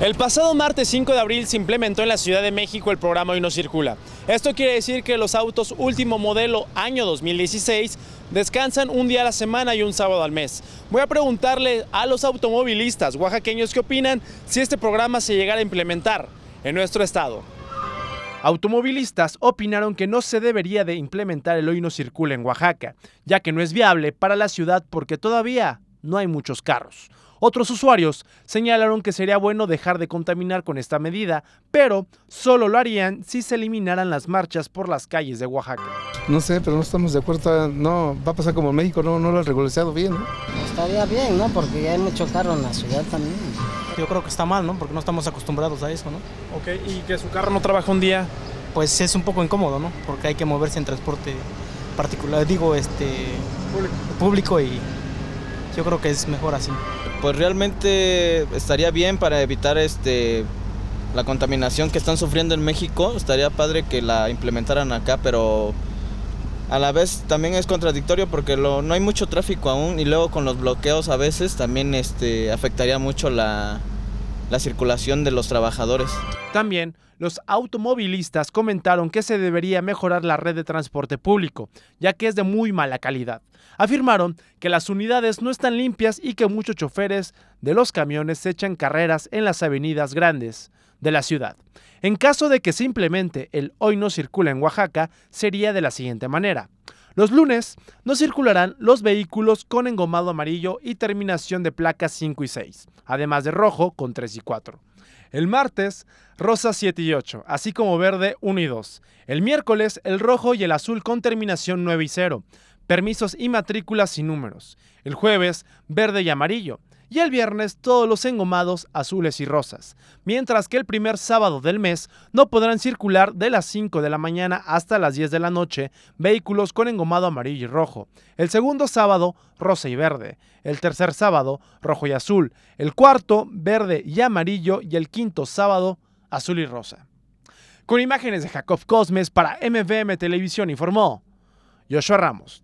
El pasado martes 5 de abril se implementó en la Ciudad de México el programa Hoy no circula. Esto quiere decir que los autos último modelo año 2016 descansan un día a la semana y un sábado al mes. Voy a preguntarle a los automovilistas oaxaqueños qué opinan si este programa se llegara a implementar en nuestro estado. Automovilistas opinaron que no se debería de implementar el hoy no circula en Oaxaca, ya que no es viable para la ciudad porque todavía no hay muchos carros. Otros usuarios señalaron que sería bueno dejar de contaminar con esta medida, pero solo lo harían si se eliminaran las marchas por las calles de Oaxaca. No sé, pero no estamos de acuerdo, no, va a pasar como en México, no, lo han regularizado bien. ¿no? Estaría bien, ¿no? Porque ya hay mucho carro en la ciudad también. Yo creo que está mal, ¿no? Porque no estamos acostumbrados a eso, ¿no? Ok, y que su carro no trabaja un día. Pues es un poco incómodo, ¿no? Porque hay que moverse en transporte particular, digo, este... Público. público y yo creo que es mejor así pues realmente estaría bien para evitar este la contaminación que están sufriendo en México. Estaría padre que la implementaran acá, pero a la vez también es contradictorio porque lo, no hay mucho tráfico aún y luego con los bloqueos a veces también este afectaría mucho la la circulación de los trabajadores. También los automovilistas comentaron que se debería mejorar la red de transporte público, ya que es de muy mala calidad. Afirmaron que las unidades no están limpias y que muchos choferes de los camiones se echan carreras en las avenidas grandes de la ciudad. En caso de que simplemente el hoy no circula en Oaxaca, sería de la siguiente manera. Los lunes no circularán los vehículos con engomado amarillo y terminación de placas 5 y 6, además de rojo con 3 y 4. El martes, rosa 7 y 8, así como verde 1 y 2. El miércoles, el rojo y el azul con terminación 9 y 0. Permisos y matrículas sin números. El jueves, verde y amarillo y el viernes todos los engomados azules y rosas, mientras que el primer sábado del mes no podrán circular de las 5 de la mañana hasta las 10 de la noche vehículos con engomado amarillo y rojo, el segundo sábado rosa y verde, el tercer sábado rojo y azul, el cuarto verde y amarillo y el quinto sábado azul y rosa. Con imágenes de Jacob Cosmes para MVM Televisión informó Joshua Ramos.